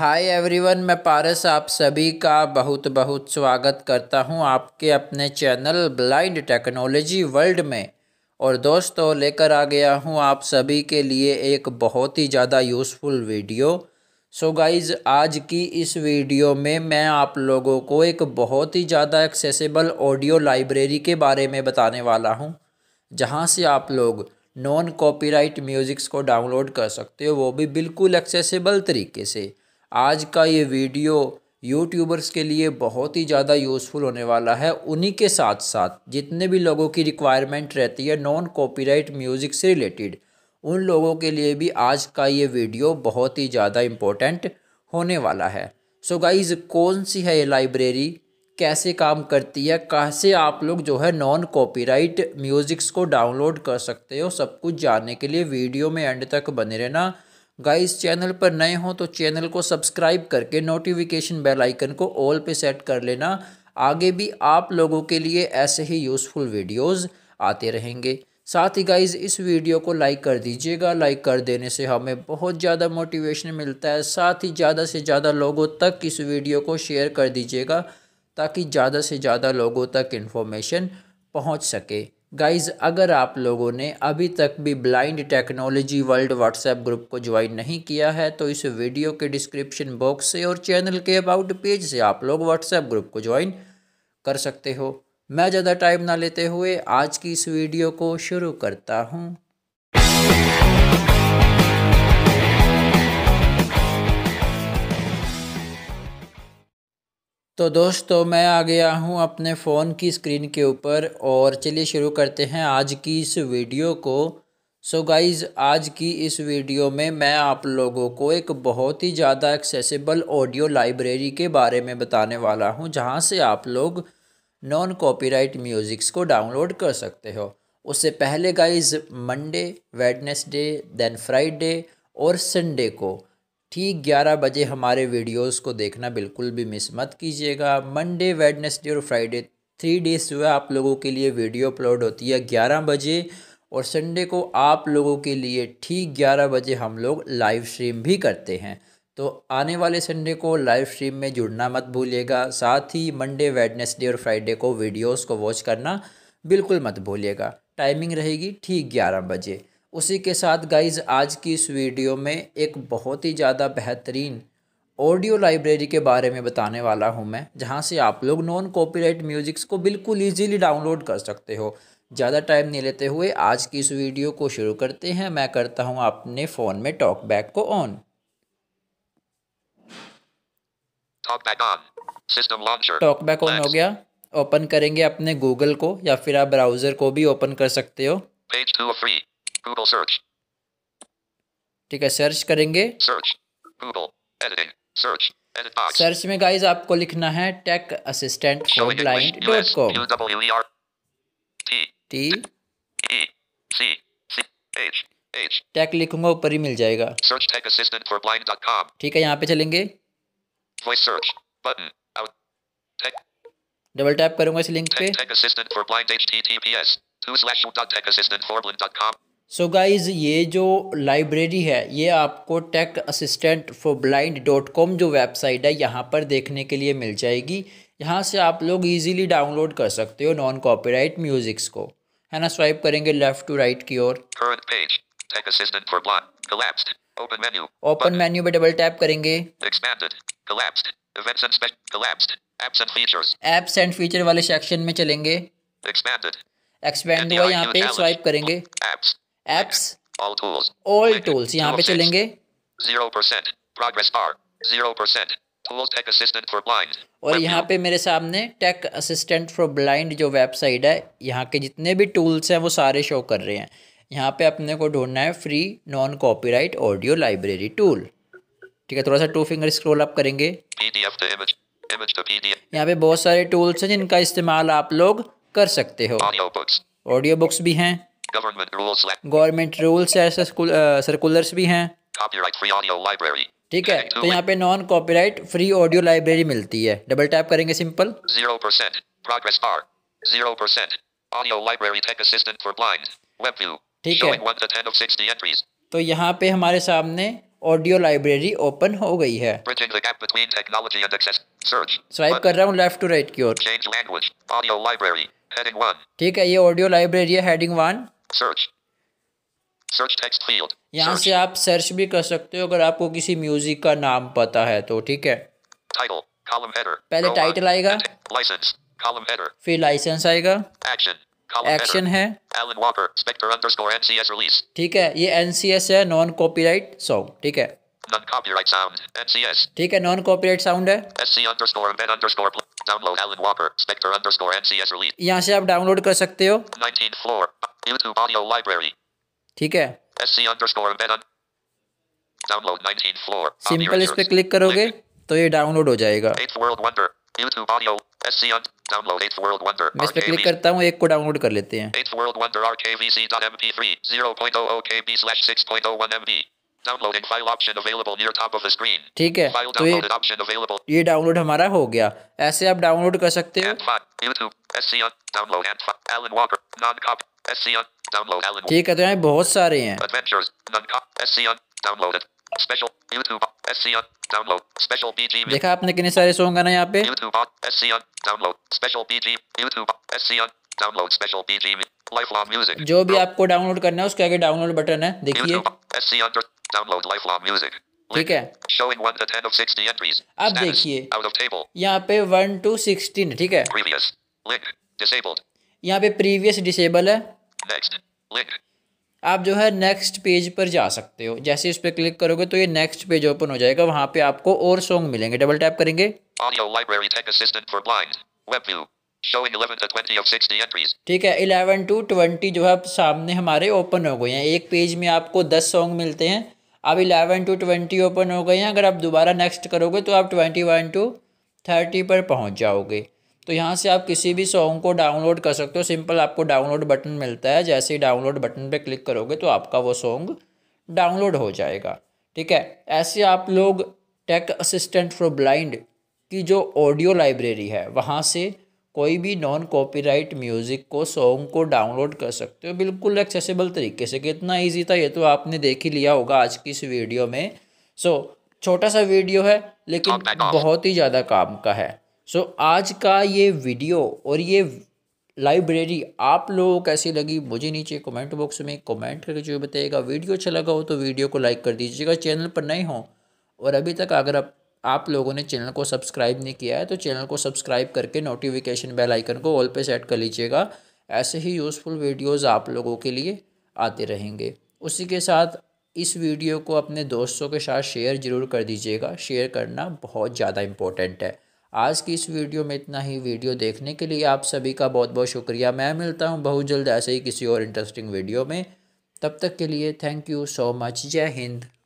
Hi everyone मैं पारस आप सभी का बहुत बहुत स्वागत करता हूं आपके अपने चैनल ब्लाइंड टेक्नोलॉजी वर्ल्ड में और दोस्तों लेकर आ गया हूं आप सभी के लिए एक बहुत ही ज़्यादा यूज़फुल वीडियो सो गाइज़ आज की इस वीडियो में मैं आप लोगों को एक बहुत ही ज़्यादा एक्सेसिबल ऑडियो लाइब्रेरी के बारे में बताने वाला हूँ जहाँ से आप लोग नॉन कॉपीराइट म्यूज़िक्स को डाउनलोड कर सकते हो वो भी बिल्कुल एक्सेसिबल तरीके से आज का ये वीडियो यूट्यूबर्स के लिए बहुत ही ज़्यादा यूज़फुल होने वाला है उन्हीं के साथ साथ जितने भी लोगों की रिक्वायरमेंट रहती है नॉन कॉपीराइट म्यूज़िक से रिलेटेड उन लोगों के लिए भी आज का ये वीडियो बहुत ही ज़्यादा इम्पोर्टेंट होने वाला है सो so गाइज़ कौन सी है ये लाइब्रेरी कैसे काम करती है कैसे आप लोग जो है नॉन कॉपीराइट म्यूज़िक्स को डाउनलोड कर सकते हो सब कुछ जानने के लिए वीडियो में एंड तक बने रहना गाइस चैनल पर नए हों तो चैनल को सब्सक्राइब करके नोटिफिकेशन बेल आइकन को ऑल पे सेट कर लेना आगे भी आप लोगों के लिए ऐसे ही यूज़फुल वीडियोस आते रहेंगे साथ ही गाइज इस वीडियो को लाइक कर दीजिएगा लाइक कर देने से हमें बहुत ज़्यादा मोटिवेशन मिलता है साथ ही ज़्यादा से ज़्यादा लोगों तक इस वीडियो को शेयर कर दीजिएगा ताकि ज़्यादा से ज़्यादा लोगों तक इन्फॉर्मेशन पहुँच सके गाइज अगर आप लोगों ने अभी तक भी blind technology world WhatsApp group को ज्वाइन नहीं किया है तो इस वीडियो के डिस्क्रिप्शन बॉक्स से और चैनल के अबाउट पेज से आप लोग व्हाट्सएप ग्रुप को ज्वाइन कर सकते हो मैं ज़्यादा टाइम ना लेते हुए आज की इस वीडियो को शुरू करता हूँ तो दोस्तों मैं आ गया हूँ अपने फ़ोन की स्क्रीन के ऊपर और चलिए शुरू करते हैं आज की इस वीडियो को सो so गाइज़ आज की इस वीडियो में मैं आप लोगों को एक बहुत ही ज़्यादा एक्सेसिबल ऑडियो लाइब्रेरी के बारे में बताने वाला हूँ जहाँ से आप लोग नॉन कॉपीराइट म्यूज़िक्स को डाउनलोड कर सकते हो उससे पहले guys Monday Wednesday then Friday और संडे को ठीक 11 बजे हमारे वीडियोस को देखना बिल्कुल भी मिस मत कीजिएगा मंडे वेडनेसडे और फ्राइडे थ्री डेज जो है आप लोगों के लिए वीडियो अपलोड होती है 11 बजे और संडे को आप लोगों के लिए ठीक 11 बजे हम लोग लाइव स्ट्रीम भी करते हैं तो आने वाले संडे को लाइव स्ट्रीम में जुड़ना मत भूलिएगा साथ ही मंडे वेडनेसडे और फ्राइडे को वीडियोज़ को वॉच करना बिल्कुल मत भूलिएगा टाइमिंग रहेगी ठीक ग्यारह बजे उसी के साथ गाइज आज की इस वीडियो में एक बहुत ही ज़्यादा बेहतरीन ऑडियो लाइब्रेरी के बारे में बताने वाला हूँ मैं जहाँ से आप लोग नॉन कॉपीराइट म्यूजिक्स को बिल्कुल ईजीली डाउनलोड कर सकते हो ज़्यादा टाइम नहीं लेते हुए आज की इस वीडियो को शुरू करते हैं मैं करता हूँ अपने फ़ोन में टॉक बैक को ऑन टॉक बैक ऑन हो गया ओपन करेंगे अपने गूगल को या फिर आप ब्राउज़र को भी ओपन कर सकते हो Google search. ठीक है सर्च करेंगे search Google editing search edit box. Search में गाइज आपको लिखना है tech assistant for blind dot com T C C H H tech लिखूंगा ऊपर ही मिल जाएगा search tech assistant for blind dot com ठीक है यहाँ पे चलेंगे voice search button out tech double tap करूंगा इस लिंक पे tech assistant for blind https 2 com so so guys ये जो लाइब्रेरी है ये आपको tech assistant for blind dot com जो वेबसाइट है यहाँ पर देखने के लिए मिल जाएगी यहाँ से आप लोग इजीली डाउनलोड कर सकते हो नॉन कॉपीराइट म्यूजिक्स को है ना स्वाइप करेंगे लेफ्ट टू राइट की ओर ओपन मेन्यू पे डबल टैप करेंगे एप्स एंड फीचर वाले सेक्शन में चलेंगे एक्सपेंड हुआ यहाँ पे स्वाइप करेंगे apps. एप्स ऑल टूल्स यहाँ पे चलेंगे और यहाँ पे मेरे सामने टेक असिस्टेंट फॉर ब्लाइंड जो वेबसाइट है यहाँ के जितने भी टूल्स हैं वो सारे शो कर रहे हैं यहाँ पे अपने को ढूंढना है free non copyright audio library tool ठीक है थोड़ा सा टू फिंगर स्क्रॉल अप करेंगे यहाँ पे बहुत सारे टूल्स हैं जिनका इस्तेमाल आप लोग कर सकते हो ऑडियो बुक्स भी हैं गवर्नमेंट रूल्स गवर्नमेंट रूल्स है सर्कुलर्स भी हैं कॉपीराइट फ्री ऑडियो लाइब्रेरी ठीक है तो यहाँ पे non copyright free audio library मिलती है डबल टैप करेंगे simple zero percent progress bar zero percent audio library tech assistant for blind web view ठीक है वन ऑफ एंट्रीज तो यहाँ पे हमारे सामने ऑडियो लाइब्रेरी ओपन हो गई है स्वाइप कर रहा हूँ लेफ्ट टू राइट की ओर ठीक है ये ऑडियो लाइब्रेरी है heading one search search text field यहां से आप सर्च भी कर सकते हो अगर आपको किसी म्यूजिक का नाम पता है तो ठीक है टाइटल कॉलम हेडर पहले टाइटल आएगा लाइसेंस कॉलम हेडर फिर लाइसेंस आएगा एक्शन एक्शन है ठीक है ये एनसीएस है नॉन कॉपीराइट सॉन्ग ठीक है ठीक है नॉन कॉपीराइट साउंड है यहां से आप डाउनलोड कर सकते हो Into audio library. ठीक है सिंपल इस पे क्लिक करोगे तो ये डाउनलोड हो जाएगा मैं क्लिक करता हूँ एक को डाउनलोड कर लेते हैं ठीक है तो ये, ये डाउनलोड हमारा हो गया ऐसे आप डाउनलोड कर सकते हो ठीक है तो यहाँ बहुत सारे हैं देखा आपने कितने सारे सॉन्ग है ना यहाँ पे जो भी आपको डाउनलोड करना है उसके आगे डाउनलोड बटन है देखिए ठीक है अब देखिए यहाँ पे वन टू सिक्सटीन ठीक है यहाँ पे प्रीवियस डिसेबल है next, आप जो है नेक्स्ट पेज पर जा सकते हो जैसे इस पर क्लिक करोगे तो ये नेक्स्ट पेज ओपन हो जाएगा वहाँ पे आपको और सॉन्ग मिलेंगे डबल टैप करेंगे ठीक है इलेवन टू ट्वेंटी जो है सामने हमारे ओपन हो गए हैं एक पेज में आपको दस सॉन्ग मिलते हैं अब इलेवन टू ट्वेंटी ओपन हो गए हैं अगर आप दोबारा नेक्स्ट करोगे तो आप ट्वेंटी वन टू थर्टी पर पहुँच जाओगे तो यहाँ से आप किसी भी सॉन्ग को डाउनलोड कर सकते हो सिंपल आपको डाउनलोड बटन मिलता है जैसे ही डाउनलोड बटन पे क्लिक करोगे तो आपका वो सॉन्ग डाउनलोड हो जाएगा ठीक है ऐसे आप लोग टेक असिस्टेंट फॉर ब्लाइंड की जो ऑडियो लाइब्रेरी है वहाँ से कोई भी नॉन कॉपीराइट म्यूज़िक को सॉन्ग को डाउनलोड कर सकते हो बिल्कुल एक्सेसिबल तरीके से कितना इजी था ये तो आपने देख ही लिया होगा आज की इस वीडियो में सो so, छोटा सा वीडियो है लेकिन बहुत ही ज़्यादा काम का है सो so, आज का ये वीडियो और ये लाइब्रेरी आप लोगों को कैसी लगी मुझे नीचे कमेंट बॉक्स में कमेंट करके जो बताइएगा वीडियो अच्छा लगा हो तो वीडियो को लाइक कर दीजिएगा चैनल पर नए हो और अभी तक अगर आप आप लोगों ने चैनल को सब्सक्राइब नहीं किया है तो चैनल को सब्सक्राइब करके नोटिफिकेशन बेल आइकन को ऑल पे सेट कर लीजिएगा ऐसे ही यूज़फुल वीडियोस आप लोगों के लिए आते रहेंगे उसी के साथ इस वीडियो को अपने दोस्तों के साथ शेयर ज़रूर कर दीजिएगा शेयर करना बहुत ज़्यादा इम्पोर्टेंट है आज की इस वीडियो में इतना ही वीडियो देखने के लिए आप सभी का बहुत बहुत शुक्रिया मैं मिलता हूँ बहुत जल्द ऐसे ही किसी और इंटरेस्टिंग वीडियो में तब तक के लिए थैंक यू सो मच जय हिंद